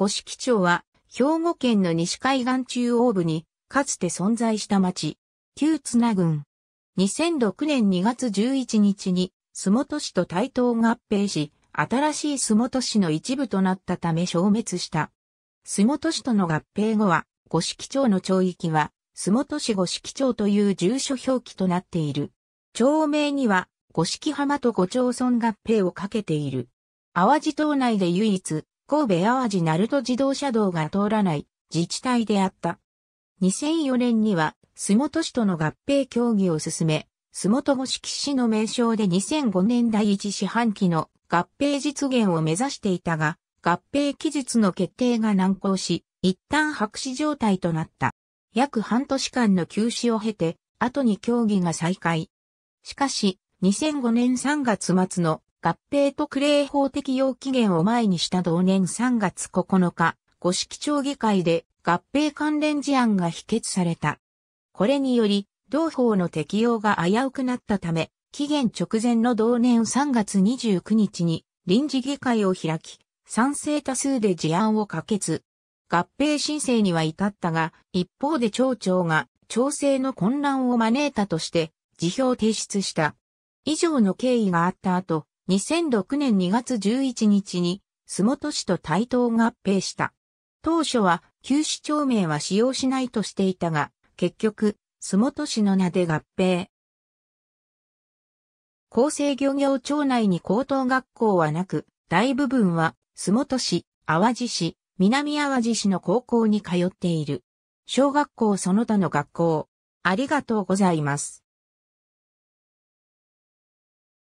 五色町は、兵庫県の西海岸中央部に、かつて存在した町、旧綱郡。2006年2月11日に、洲本市と対等合併し、新しい洲本市の一部となったため消滅した。洲本市との合併後は、五色町の町域は、洲本市五色町という住所表記となっている。町名には、五色浜と五町村合併をかけている。淡路島内で唯一、神戸淡路鳴門自動車道が通らない自治体であった。2004年には、洲本市との合併協議を進め、洲本五色市の名称で2005年第一四半期の合併実現を目指していたが、合併期日の決定が難航し、一旦白紙状態となった。約半年間の休止を経て、後に協議が再開。しかし、2005年3月末の合併特例法適用期限を前にした同年3月9日、五色町議会で合併関連事案が否決された。これにより、同法の適用が危うくなったため、期限直前の同年3月29日に臨時議会を開き、賛成多数で事案を可決。合併申請には至ったが、一方で町長が調整の混乱を招いたとして、辞表を提出した。以上の経緯があった後、2006年2月11日に、洲本市と対等合併した。当初は、旧市町名は使用しないとしていたが、結局、洲本市の名で合併。厚生漁業町内に高等学校はなく、大部分は、洲本市、淡路市、南淡路市の高校に通っている。小学校その他の学校。ありがとうございます。